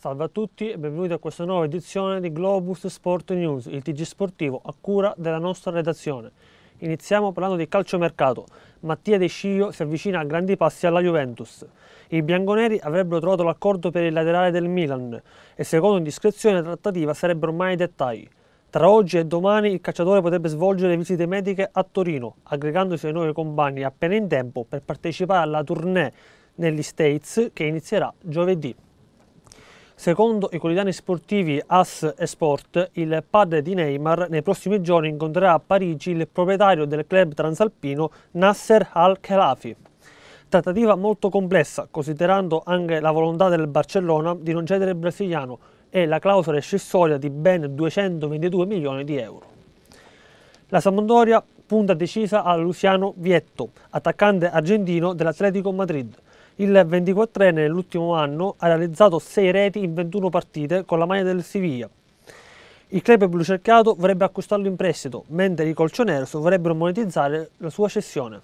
Salve a tutti e benvenuti a questa nuova edizione di Globus Sport News, il TG sportivo a cura della nostra redazione. Iniziamo parlando di calciomercato. Mattia De Scio si avvicina a grandi passi alla Juventus. I bianconeri avrebbero trovato l'accordo per il laterale del Milan e secondo indiscrezione la trattativa sarebbero ormai dettagli. Tra oggi e domani il calciatore potrebbe svolgere visite mediche a Torino, aggregandosi ai nuovi compagni appena in tempo per partecipare alla tournée negli States che inizierà giovedì. Secondo i quotidiani sportivi AS e Sport, il padre di Neymar nei prossimi giorni incontrerà a Parigi il proprietario del club transalpino Nasser Al-Khelafi. Trattativa molto complessa, considerando anche la volontà del Barcellona di non cedere il brasiliano e la clausola scissoria di ben 222 milioni di euro. La Sampdoria punta decisa a Luciano Vietto, attaccante argentino dell'Atletico Madrid, il 24enne nell'ultimo anno ha realizzato 6 reti in 21 partite con la maglia del Siviglia. Il club blucercato vorrebbe acquistarlo in prestito, mentre i colcioneros vorrebbero monetizzare la sua cessione.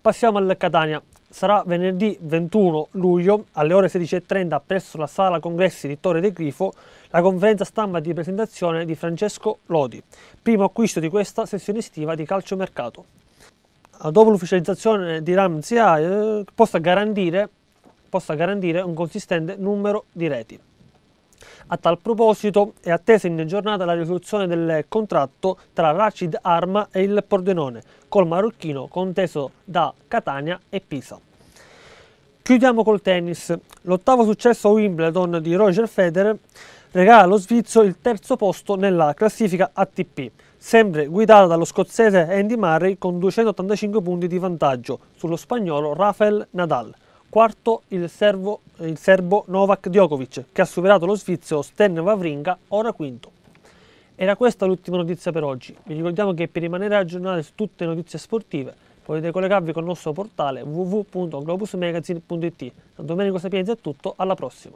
Passiamo al Catania. Sarà venerdì 21 luglio alle ore 16.30 presso la sala congressi di Torre De Grifo la conferenza stampa di presentazione di Francesco Lodi, primo acquisto di questa sessione estiva di calciomercato dopo l'ufficializzazione di RAM ZIA eh, possa, garantire, possa garantire un consistente numero di reti. A tal proposito è attesa in giornata la risoluzione del contratto tra Racid Arma e il Pordenone col marocchino conteso da Catania e Pisa. Chiudiamo col tennis. L'ottavo successo a Wimbledon di Roger Federer regala allo svizzero il terzo posto nella classifica ATP, sempre guidata dallo scozzese Andy Murray con 285 punti di vantaggio sullo spagnolo Rafael Nadal. Quarto il, servo, il serbo Novak Djokovic, che ha superato lo svizzero Sten Wawrinka, ora quinto. Era questa l'ultima notizia per oggi. Vi ricordiamo che per rimanere aggiornati su tutte le notizie sportive potete collegarvi col nostro portale www.globusmagazine.it. Da Domenico Sapienza è tutto, alla prossima!